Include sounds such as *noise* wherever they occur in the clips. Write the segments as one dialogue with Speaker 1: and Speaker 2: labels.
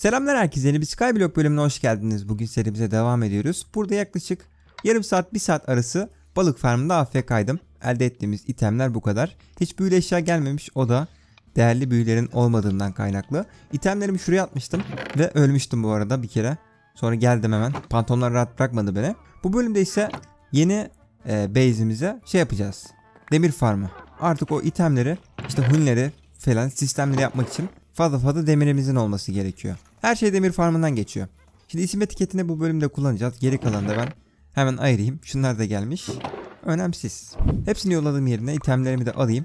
Speaker 1: Selamlar herkese yeni bir Skyblock bölümüne hoş geldiniz. Bugün serimize devam ediyoruz. Burada yaklaşık yarım saat bir saat arası balık farmında afk'ydım. Elde ettiğimiz itemler bu kadar. Hiç büyülü eşya gelmemiş o da değerli büyülerin olmadığından kaynaklı. İtemlerimi şuraya atmıştım ve ölmüştüm bu arada bir kere. Sonra geldim hemen. Pantolonlar rahat bırakmadı beni. Bu bölümde ise yeni e, base'imize şey yapacağız. Demir farmı. Artık o itemleri işte hunleri falan sistemleri yapmak için fazla fazla demirimizin olması gerekiyor. Her şey demir farmından geçiyor. Şimdi isim etiketini bu bölümde kullanacağız. Geri kalanı da ben hemen ayırayım. Şunlar da gelmiş. Önemsiz. Hepsini yolladığım yerine itemlerimi de alayım.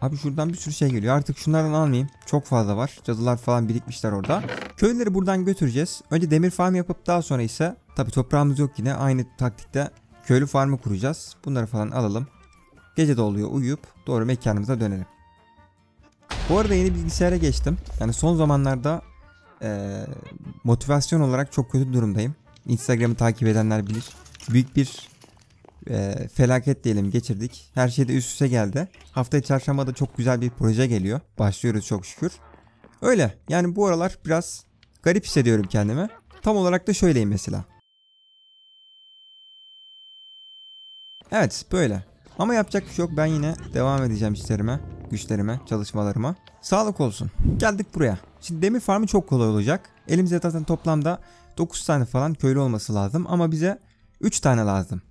Speaker 1: Abi şuradan bir sürü şey geliyor. Artık şunlardan almayayım. Çok fazla var. Cadılar falan birikmişler orada. Köyleri buradan götüreceğiz. Önce demir farm yapıp daha sonra ise tabi toprağımız yok yine aynı taktikte köylü farmı kuracağız. Bunları falan alalım. Gece de oluyor uyuyup doğru mekanımıza dönelim. Bu arada yeni bilgisayara geçtim. Yani son zamanlarda e, motivasyon olarak çok kötü durumdayım. Instagram'ı takip edenler bilir. Büyük bir e, felaket diyelim geçirdik. Her şey de üst üste geldi. Haftaya çarşamba da çok güzel bir proje geliyor. Başlıyoruz çok şükür. Öyle yani bu aralar biraz garip hissediyorum kendimi. Tam olarak da şöyleyim mesela. Evet böyle. Ama yapacak bir şey yok. Ben yine devam edeceğim işlerime güçlerime, çalışmalarıma. Sağlık olsun. Geldik buraya. Şimdi demir farmı çok kolay olacak. elimizde zaten toplamda 9 tane falan köylü olması lazım ama bize 3 tane lazım.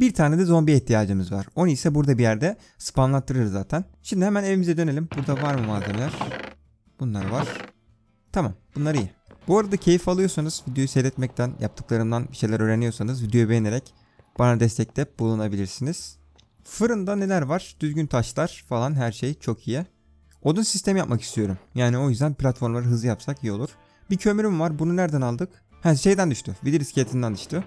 Speaker 1: Bir tane de zombiye ihtiyacımız var. Onu ise burada bir yerde spamlattırır zaten. Şimdi hemen evimize dönelim. Burada var mı malzemeler? Bunlar var. Tamam bunlar iyi. Bu arada keyif alıyorsanız videoyu seyretmekten yaptıklarımdan bir şeyler öğreniyorsanız videoyu beğenerek bana destekte bulunabilirsiniz. Fırında neler var? Düzgün taşlar falan her şey çok iyi. Odun sistemi yapmak istiyorum. Yani o yüzden platformları hızlı yapsak iyi olur. Bir kömürüm var. Bunu nereden aldık? Ha şeyden düştü. Vidir isketinden düştü.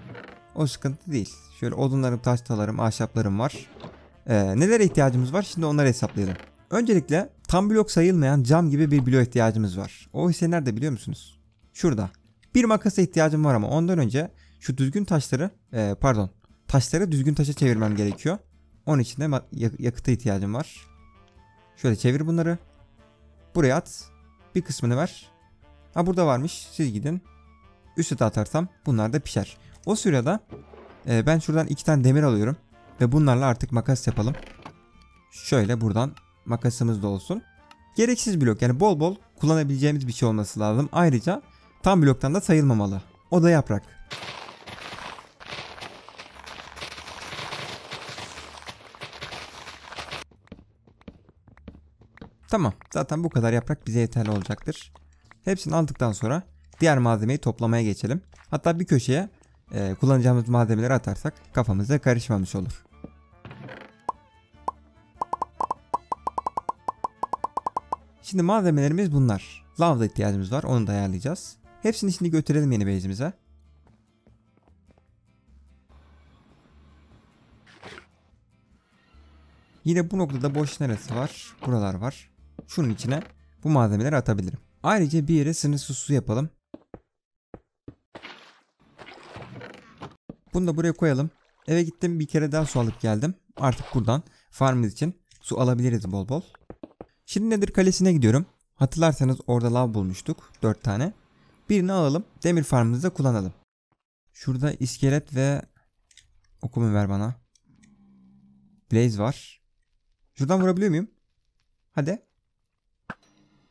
Speaker 1: O sıkıntı değil. Şöyle odunlarım, taştalarım, ahşaplarım var. Ee, nelere ihtiyacımız var? Şimdi onları hesaplayalım. Öncelikle tam blok sayılmayan cam gibi bir bloğa ihtiyacımız var. O ise nerede biliyor musunuz? Şurada. Bir makasa ihtiyacım var ama ondan önce şu düzgün taşları, e, pardon, taşları düzgün taşa çevirmem gerekiyor. Onun için de yakıta ihtiyacım var. Şöyle çevir bunları. Buraya at. Bir kısmını ver. Ha burada varmış. Siz gidin. Üstü de atarsam bunlar da pişer. O sırada e, ben şuradan iki tane demir alıyorum. Ve bunlarla artık makas yapalım. Şöyle buradan makasımız da olsun. Gereksiz blok yani bol bol kullanabileceğimiz bir şey olması lazım. Ayrıca tam bloktan da sayılmamalı. O da yaprak. Tamam zaten bu kadar yaprak bize yeterli olacaktır. Hepsini aldıktan sonra diğer malzemeyi toplamaya geçelim. Hatta bir köşeye e, kullanacağımız malzemeleri atarsak kafamızda karışmamış olur. Şimdi malzemelerimiz bunlar. Lavda ihtiyacımız var onu da ayarlayacağız. Hepsini şimdi götürelim yeni base'imize. Yine bu noktada boş neresi var? Buralar var. Şunun içine bu malzemeleri atabilirim. Ayrıca bir yere sınırsız su yapalım. Bunu da buraya koyalım. Eve gittim bir kere daha su alıp geldim. Artık buradan farmımız için su alabiliriz bol bol. Şimdi nedir kalesine gidiyorum. Hatırlarsanız orada lav bulmuştuk 4 tane. Birini alalım demir farmımızı da kullanalım. Şurada iskelet ve okumu ver bana. Blaze var. Şuradan vurabiliyor muyum? Hadi.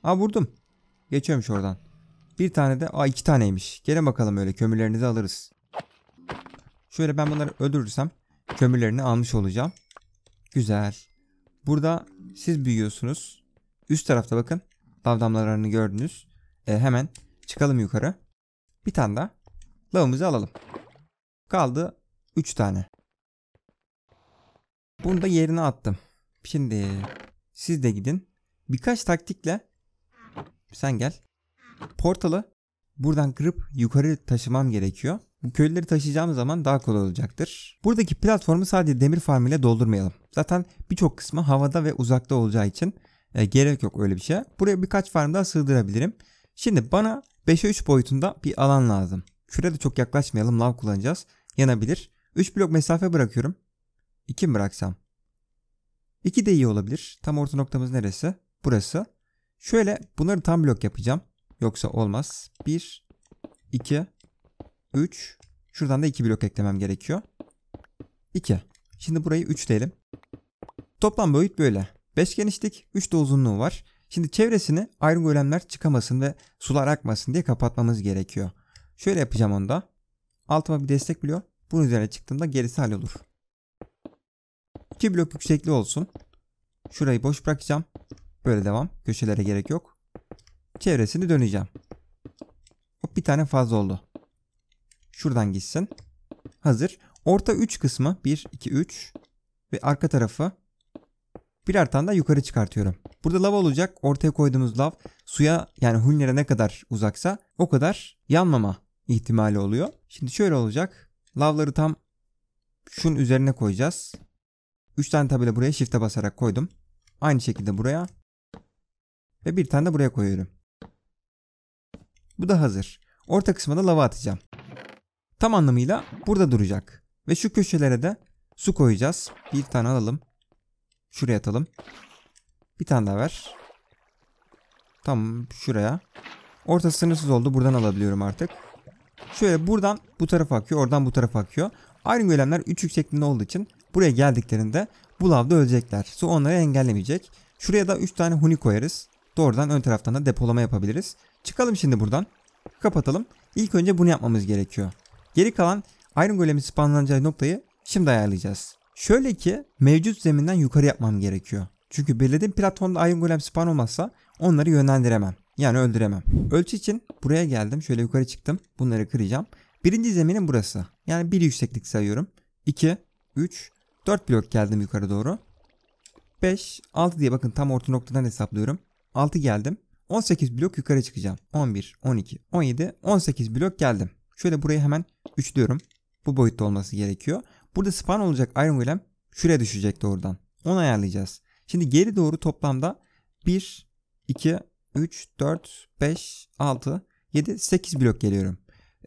Speaker 1: Aa vurdum. Geçiyormuş oradan. Bir tane de aa iki taneymiş. Gelin bakalım öyle kömürlerinizi alırız. Şöyle ben bunları öldürürsem kömürlerini almış olacağım. Güzel. Burada siz büyüyorsunuz. Üst tarafta bakın lav damlalarını gördünüz. E, hemen çıkalım yukarı. Bir tane daha lavımızı alalım. Kaldı 3 tane. Bunu da yerine attım. Şimdi siz de gidin. Birkaç taktikle sen gel. Portalı buradan kırıp yukarı taşımam gerekiyor. Bu köylüleri taşıyacağım zaman daha kolay olacaktır. Buradaki platformu sadece demir farmıyla doldurmayalım. Zaten birçok kısmı havada ve uzakta olacağı için e, gerek yok öyle bir şey. Buraya birkaç farm daha sığdırabilirim. Şimdi bana 5'e 3 boyutunda bir alan lazım. Şuraya da çok yaklaşmayalım. Lav kullanacağız. Yanabilir. 3 blok mesafe bırakıyorum. 2 mi bıraksam? 2 de iyi olabilir. Tam orta noktamız neresi? Burası. Şöyle bunları tam blok yapacağım. Yoksa olmaz. 1, 2, 3. Şuradan da 2 blok eklemem gerekiyor. 2. Şimdi burayı 3 diyelim. Toplam boyut böyle. 5 genişlik, 3 de uzunluğu var. Şimdi çevresini ayrı golemler çıkamasın ve sular akmasın diye kapatmamız gerekiyor. Şöyle yapacağım onda. Altıma bir destek biliyor. Bunun üzerine çıktığımda gerisi olur. 2 blok yüksekliği olsun. Şurayı boş bırakacağım. Böyle devam. Köşelere gerek yok. Çevresini döneceğim. Hop bir tane fazla oldu. Şuradan gitsin. Hazır. Orta 3 kısmı 1, 2, 3 ve arka tarafı birer tane daha yukarı çıkartıyorum. Burada lava olacak. Ortaya koyduğumuz lav suya yani hüllere ne kadar uzaksa o kadar yanmama ihtimali oluyor. Şimdi şöyle olacak. Lavları tam şunun üzerine koyacağız. 3 tane tabela buraya shift'e basarak koydum. Aynı şekilde buraya ve bir tane de buraya koyuyorum. Bu da hazır. Orta kısma da lava atacağım. Tam anlamıyla burada duracak. Ve şu köşelere de su koyacağız. Bir tane alalım. Şuraya atalım. Bir tane daha ver. Tam şuraya. Orta sınırsız oldu. Buradan alabiliyorum artık. Şöyle buradan bu tarafa akıyor. Oradan bu tarafa akıyor. Iron golemler 3 yüksekliğinde olduğu için buraya geldiklerinde bu lavda ölecekler. Su onları engellemeyecek. Şuraya da 3 tane huni koyarız. Doğrudan ön taraftan da depolama yapabiliriz. Çıkalım şimdi buradan. Kapatalım. İlk önce bunu yapmamız gerekiyor. Geri kalan Iron Golem'in spawnlanacağı noktayı şimdi ayarlayacağız. Şöyle ki mevcut zeminden yukarı yapmam gerekiyor. Çünkü belirlediğim platformda Iron Golem spawn olmazsa onları yönlendiremem. Yani öldüremem. Ölçü için buraya geldim. Şöyle yukarı çıktım. Bunları kıracağım. Birinci zeminin burası. Yani bir yükseklik sayıyorum. 2, 3, 4 blok geldim yukarı doğru. 5, 6 diye bakın tam orta noktadan hesaplıyorum. 6 geldim. 18 blok yukarı çıkacağım. 11, 12, 17, 18 blok geldim. Şöyle burayı hemen üçlüyorum. Bu boyutta olması gerekiyor. Burada span olacak Iron Golem şuraya düşecek doğrudan. Onu ayarlayacağız. Şimdi geri doğru toplamda 1, 2, 3, 4, 5, 6, 7, 8 blok geliyorum.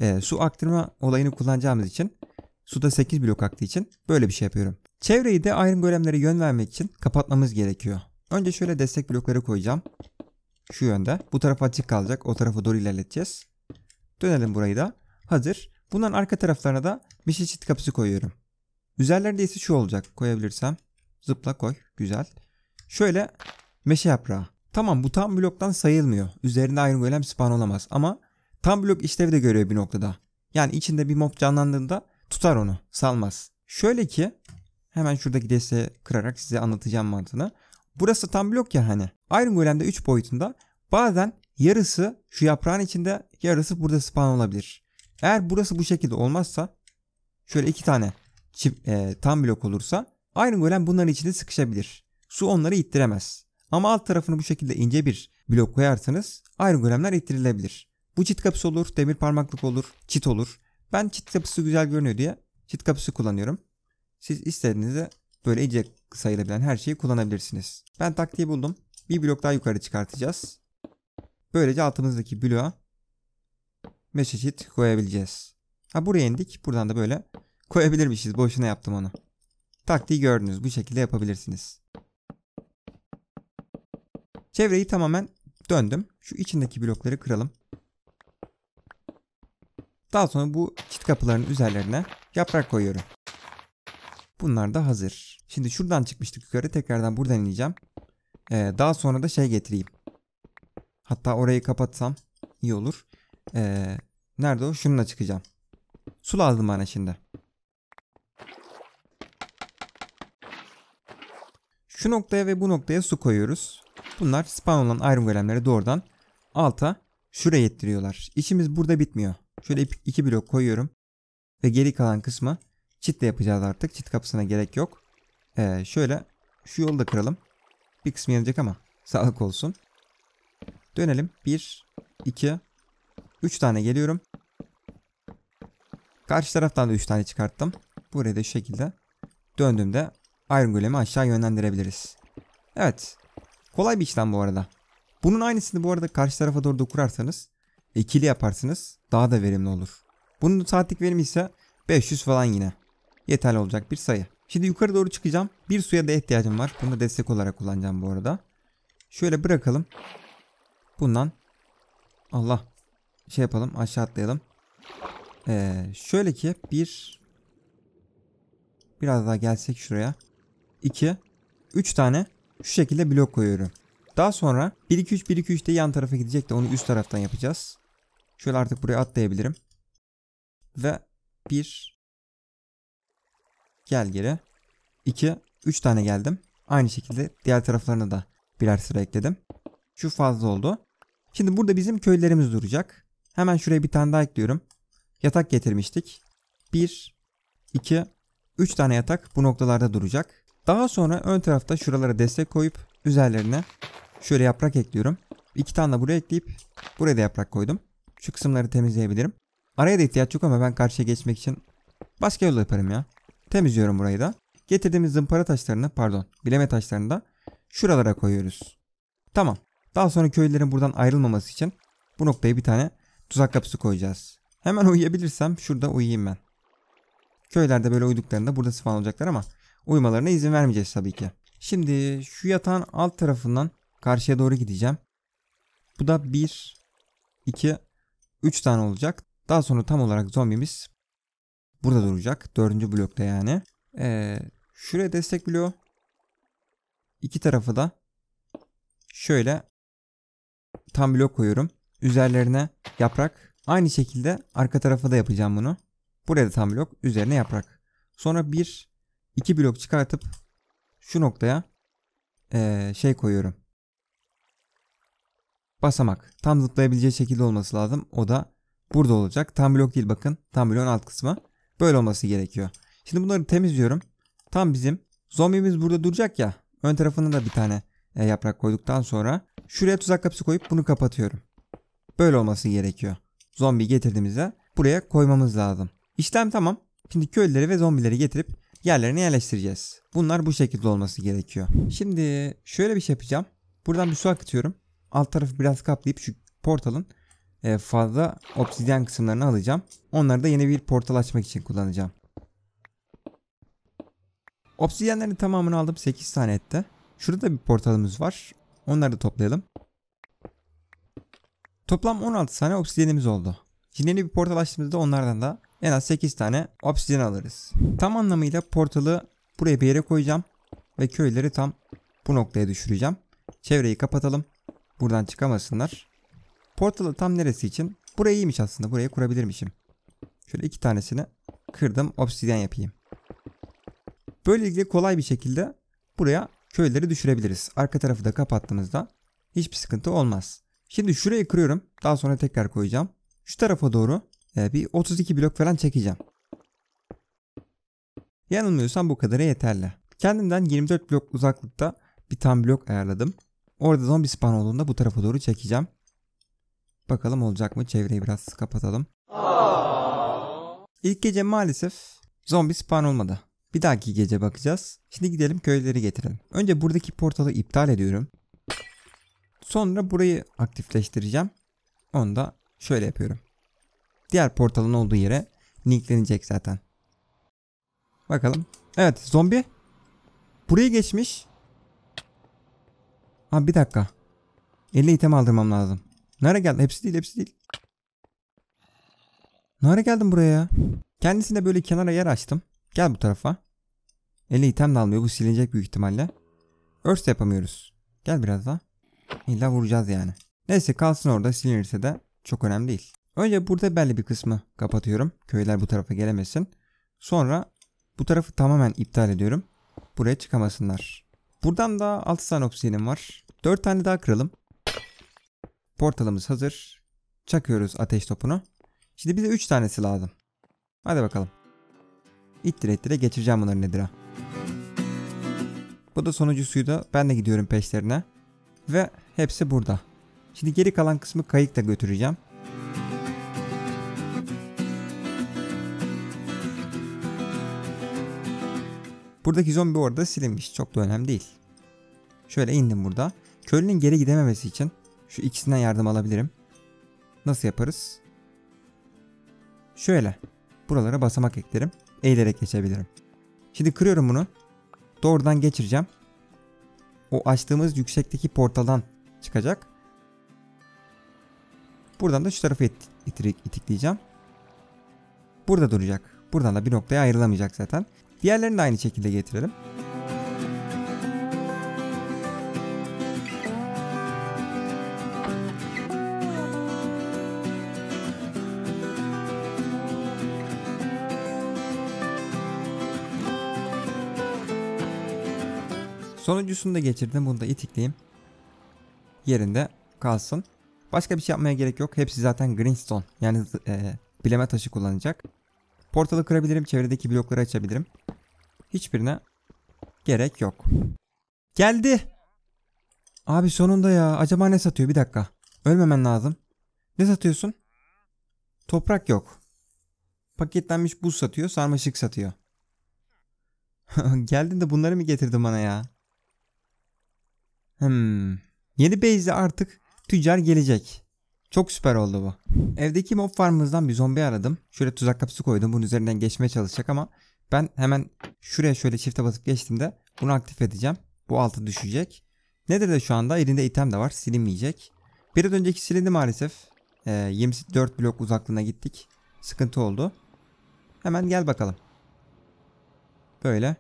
Speaker 1: E, su aktırma olayını kullanacağımız için suda 8 blok aktığı için böyle bir şey yapıyorum. Çevreyi de Iron Golem'lere yön vermek için kapatmamız gerekiyor. Önce şöyle destek blokları koyacağım. Şu yönde. Bu taraf açık kalacak. O tarafa doğru ilerleteceğiz. Dönelim burayı da. Hazır. Bunların arka taraflarına da bir şey çift kapısı koyuyorum. Üzerlerinde ise şu olacak. Koyabilirsem. Zıpla koy. Güzel. Şöyle meşe yaprağı. Tamam bu tam bloktan sayılmıyor. Üzerinde ayrı golem spawn olamaz. Ama tam blok işlevi de görüyor bir noktada. Yani içinde bir mob canlandığında tutar onu. Salmaz. Şöyle ki hemen şuradaki desteği kırarak size anlatacağım mantığını. Burası tam blok ya hani. Iron Golem'de 3 boyutunda bazen yarısı şu yaprağın içinde yarısı burada spawn olabilir. Eğer burası bu şekilde olmazsa şöyle iki tane çip, e, tam blok olursa Iron Golem bunların içinde sıkışabilir. Su onları ittiremez. Ama alt tarafını bu şekilde ince bir blok koyarsanız Iron Golem'ler ittirilebilir. Bu çit kapısı olur, demir parmaklık olur, çit olur. Ben çit kapısı güzel görünüyor diye çit kapısı kullanıyorum. Siz istediğinizde böyle ince sayılabilen her şeyi kullanabilirsiniz. Ben taktiği buldum. Bir blok daha yukarı çıkartacağız. Böylece altımızdaki bloğa mesh eşit koyabileceğiz. Ha buraya indik. Buradan da böyle koyabilirmişiz. Boşuna yaptım onu. Taktiği gördünüz. Bu şekilde yapabilirsiniz. Çevreyi tamamen döndüm. Şu içindeki blokları kıralım. Daha sonra bu çit kapıların üzerlerine yaprak koyuyorum. Bunlar da hazır. Şimdi şuradan çıkmıştık yukarı. Tekrardan buradan ineceğim. Ee, daha sonra da şey getireyim. Hatta orayı kapatsam iyi olur. Ee, nerede o? Şununla çıkacağım. Su lazım bana şimdi. Şu noktaya ve bu noktaya su koyuyoruz. Bunlar spawn olan iron golemleri doğrudan alta şuraya ettiriyorlar. İşimiz burada bitmiyor. Şöyle iki blok koyuyorum. Ve geri kalan kısmı. Çit de yapacağız artık. Çit kapısına gerek yok. Ee, şöyle şu yolu da kıralım. Bir kısmı yanacak ama sağlık olsun. Dönelim. 1, 2, 3 tane geliyorum. Karşı taraftan da 3 tane çıkarttım. Buraya da şu şekilde döndüğümde Iron Golem'i aşağı yönlendirebiliriz. Evet. Kolay bir işlem bu arada. Bunun aynısını bu arada karşı tarafa doğru da kurarsanız ikili yaparsınız daha da verimli olur. Bunun saatlik verimi ise 500 falan yine yeterli olacak bir sayı. Şimdi yukarı doğru çıkacağım. Bir suya da ihtiyacım var. Bunu da destek olarak kullanacağım bu arada. Şöyle bırakalım. Bundan Allah şey yapalım aşağı atlayalım. Ee, şöyle ki bir biraz daha gelsek şuraya. İki. Üç tane şu şekilde blok koyuyorum. Daha sonra 1 2 3 1 2 3 de yan tarafa gidecek de onu üst taraftan yapacağız. Şöyle artık buraya atlayabilirim. Ve bir. Gel geri. 2, 3 tane geldim. Aynı şekilde diğer taraflarına da birer sıra ekledim. Şu fazla oldu. Şimdi burada bizim köylerimiz duracak. Hemen şuraya bir tane daha ekliyorum. Yatak getirmiştik. 1, 2, 3 tane yatak bu noktalarda duracak. Daha sonra ön tarafta şuralara destek koyup üzerlerine şöyle yaprak ekliyorum. 2 tane de buraya ekleyip buraya da yaprak koydum. Şu kısımları temizleyebilirim. Araya da ihtiyaç yok ama ben karşıya geçmek için başka yol yaparım ya. Temizliyorum burayı da. Getirdiğimiz zımpara taşlarını pardon bileme taşlarını da şuralara koyuyoruz. Tamam. Daha sonra köylülerin buradan ayrılmaması için bu noktaya bir tane tuzak kapısı koyacağız. Hemen *laughs* uyuyabilirsem şurada uyuyayım ben. Köylerde böyle uyduklarında burada sıfan olacaklar ama uyumalarına izin vermeyeceğiz tabii ki. Şimdi şu yatağın alt tarafından karşıya doğru gideceğim. Bu da 1, 2, 3 tane olacak. Daha sonra tam olarak zombimiz Burada duracak. Dördüncü blokta yani. Ee, şuraya destek bloğu. İki tarafı da şöyle tam blok koyuyorum. Üzerlerine yaprak. Aynı şekilde arka tarafı da yapacağım bunu. Buraya da tam blok. Üzerine yaprak. Sonra bir iki blok çıkartıp şu noktaya ee, şey koyuyorum. Basamak. Tam zıplayabileceği şekilde olması lazım. O da burada olacak. Tam blok değil bakın. Tam bloğun alt kısmı. Böyle olması gerekiyor. Şimdi bunları temizliyorum. Tam bizim zombimiz burada duracak ya. Ön tarafına da bir tane e, yaprak koyduktan sonra şuraya tuzak kapısı koyup bunu kapatıyorum. Böyle olması gerekiyor. Zombi getirdiğimizde buraya koymamız lazım. İşlem tamam. Şimdi köylüleri ve zombileri getirip yerlerine yerleştireceğiz. Bunlar bu şekilde olması gerekiyor. Şimdi şöyle bir şey yapacağım. Buradan bir su akıtıyorum. Alt tarafı biraz kaplayıp şu portalın e, fazla obsidyen kısımlarını alacağım. Onları da yeni bir portal açmak için kullanacağım. Obsidyenlerin tamamını aldım 8 tane etti. Şurada bir portalımız var. Onları da toplayalım. Toplam 16 tane obsidyenimiz oldu. Yeni bir portal açtığımızda onlardan da en az 8 tane obsidyen alırız. Tam anlamıyla portalı buraya bir yere koyacağım. Ve köyleri tam bu noktaya düşüreceğim. Çevreyi kapatalım. Buradan çıkamasınlar. Portalın tam neresi için? Buraya iyiymiş aslında. Buraya kurabilirmişim. Şöyle iki tanesini kırdım. Obsidyen yapayım. Böylelikle kolay bir şekilde buraya köyleri düşürebiliriz. Arka tarafı da kapattığımızda hiçbir sıkıntı olmaz. Şimdi şurayı kırıyorum. Daha sonra tekrar koyacağım. Şu tarafa doğru e, bir 32 blok falan çekeceğim. Yanılmıyorsam bu kadarı yeterli. Kendimden 24 blok uzaklıkta bir tam blok ayarladım. Orada zombi spawn olduğunda bu tarafa doğru çekeceğim. Bakalım olacak mı? Çevreyi biraz kapatalım. İlk gece maalesef zombi spawn olmadı. Bir dahaki gece bakacağız. Şimdi gidelim köyleri getirelim. Önce buradaki portalı iptal ediyorum. Sonra burayı aktifleştireceğim. Onu da şöyle yapıyorum. Diğer portalın olduğu yere linklenecek zaten. Bakalım. Evet zombi. Burayı geçmiş. Ha bir dakika. Elle item aldırmam lazım. Nereye geldin? Hepsi değil hepsi değil. Nereye geldin buraya? Kendisine böyle kenara yer açtım. Gel bu tarafa. Ele item de almıyor. Bu silinecek büyük ihtimalle. Örs yapamıyoruz. Gel biraz daha. İlla vuracağız yani. Neyse kalsın orada silinirse de çok önemli değil. Önce burada belli bir kısmı kapatıyorum. Köyler bu tarafa gelemesin. Sonra bu tarafı tamamen iptal ediyorum. Buraya çıkamasınlar. Buradan da 6 tane oksijenim var. 4 tane daha kıralım. Portalımız hazır. Çakıyoruz ateş topunu. Şimdi bize 3 tanesi lazım. Hadi bakalım. İttire ittire geçireceğim bunları nedir ha? Bu da sonucu sonuncusuydu. Ben de gidiyorum peşlerine. Ve hepsi burada. Şimdi geri kalan kısmı kayıkla götüreceğim. Buradaki zombi orada silinmiş. Çok da önemli değil. Şöyle indim burada. Köylünün geri gidememesi için şu ikisinden yardım alabilirim. Nasıl yaparız? Şöyle. Buralara basamak eklerim. Eğilerek geçebilirim. Şimdi kırıyorum bunu. Doğrudan geçireceğim. O açtığımız yüksekteki portaldan çıkacak. Buradan da şu tarafı it itirik itikleyeceğim. Burada duracak. Buradan da bir noktaya ayrılamayacak zaten. Diğerlerini de aynı şekilde getirelim. Sonuncusunu da geçirdim. Bunu da itikleyeyim. Yerinde kalsın. Başka bir şey yapmaya gerek yok. Hepsi zaten greenstone. Yani e, bileme taşı kullanacak. Portalı kırabilirim. Çevredeki blokları açabilirim. Hiçbirine gerek yok. Geldi. Abi sonunda ya. Acaba ne satıyor? Bir dakika. Ölmemen lazım. Ne satıyorsun? Toprak yok. Paketlenmiş buz satıyor. Sarmaşık satıyor. *laughs* Geldin de bunları mı getirdin bana ya? Hmm. Yeni base'de artık tüccar gelecek. Çok süper oldu bu. Evdeki mob farmımızdan bir zombi aradım. Şöyle tuzak kapısı koydum. Bunun üzerinden geçmeye çalışacak ama ben hemen şuraya şöyle çifte basıp geçtiğimde bunu aktif edeceğim. Bu altı düşecek. Nedir de şu anda elinde item de var. Silinmeyecek. Bir önceki silindi maalesef. E, ee, 24 blok uzaklığına gittik. Sıkıntı oldu. Hemen gel bakalım. Böyle.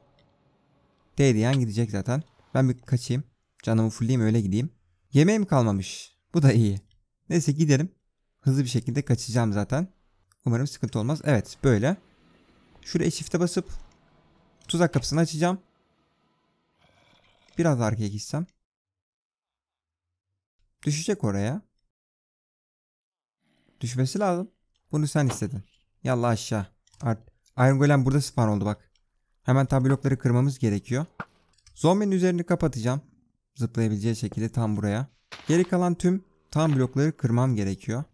Speaker 1: Değdiyen gidecek zaten. Ben bir kaçayım. Canımı fulleyim öyle gideyim. Yemeğim kalmamış. Bu da iyi. Neyse giderim. Hızlı bir şekilde kaçacağım zaten. Umarım sıkıntı olmaz. Evet böyle. Şuraya shift'e basıp tuzak kapısını açacağım. Biraz arkaya gitsem. Düşecek oraya. Düşmesi lazım. Bunu sen istedin. Yallah aşağı. Art Iron Golem burada spawn oldu bak. Hemen tablokları kırmamız gerekiyor. Zombinin üzerini kapatacağım. Zıplayabileceği şekilde tam buraya. Geri kalan tüm tam blokları kırmam gerekiyor.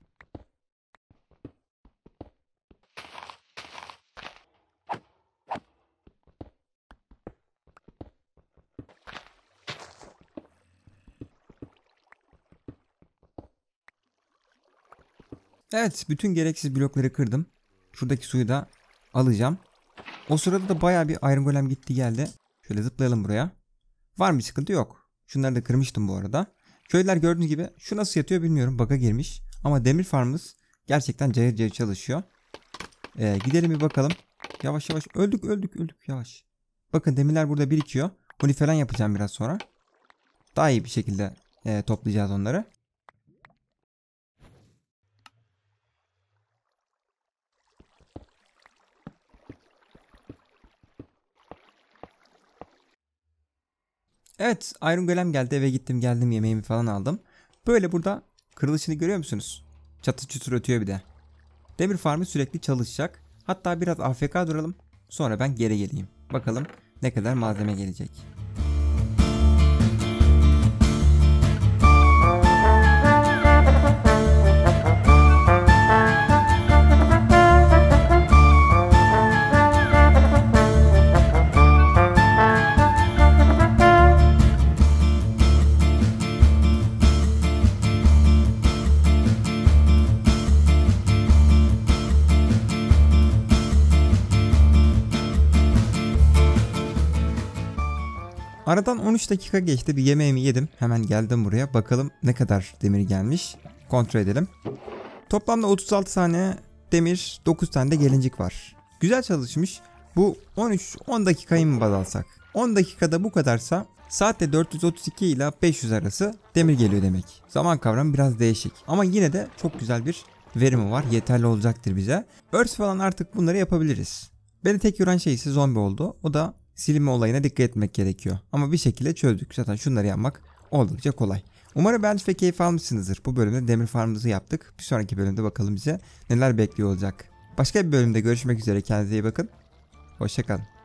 Speaker 1: Evet bütün gereksiz blokları kırdım. Şuradaki suyu da alacağım. O sırada da baya bir Iron Golem gitti geldi. Şöyle zıplayalım buraya. Var mı sıkıntı? Yok. Şunları da kırmıştım bu arada. Köylüler gördüğünüz gibi şu nasıl yatıyor bilmiyorum. Baga girmiş. Ama demir farmımız gerçekten cayır cayır çalışıyor. Ee, gidelim bir bakalım. Yavaş yavaş öldük öldük öldük yavaş. Bakın demirler burada birikiyor. Huni falan yapacağım biraz sonra. Daha iyi bir şekilde e, toplayacağız onları. Evet Iron Golem geldi eve gittim geldim yemeğimi falan aldım. Böyle burada kırılışını görüyor musunuz? Çatı çutur ötüyor bir de. Demir farmı sürekli çalışacak. Hatta biraz AFK duralım. Sonra ben geri geleyim. Bakalım ne kadar malzeme gelecek. Aradan 13 dakika geçti bir yemeğimi yedim. Hemen geldim buraya. Bakalım ne kadar demir gelmiş. Kontrol edelim. Toplamda 36 tane demir, 9 tane de gelincik var. Güzel çalışmış. Bu 13-10 dakikayı mı baz alsak? 10 dakikada bu kadarsa saatte 432 ile 500 arası demir geliyor demek. Zaman kavramı biraz değişik ama yine de çok güzel bir verimi var. Yeterli olacaktır bize. Earth falan artık bunları yapabiliriz. Beni tek yoran şey ise zombi oldu. O da silme olayına dikkat etmek gerekiyor. Ama bir şekilde çözdük. Zaten şunları yapmak oldukça kolay. Umarım beğenmiş ve keyif almışsınızdır. Bu bölümde demir farmımızı yaptık. Bir sonraki bölümde bakalım bize neler bekliyor olacak. Başka bir bölümde görüşmek üzere. Kendinize iyi bakın. Hoşçakalın.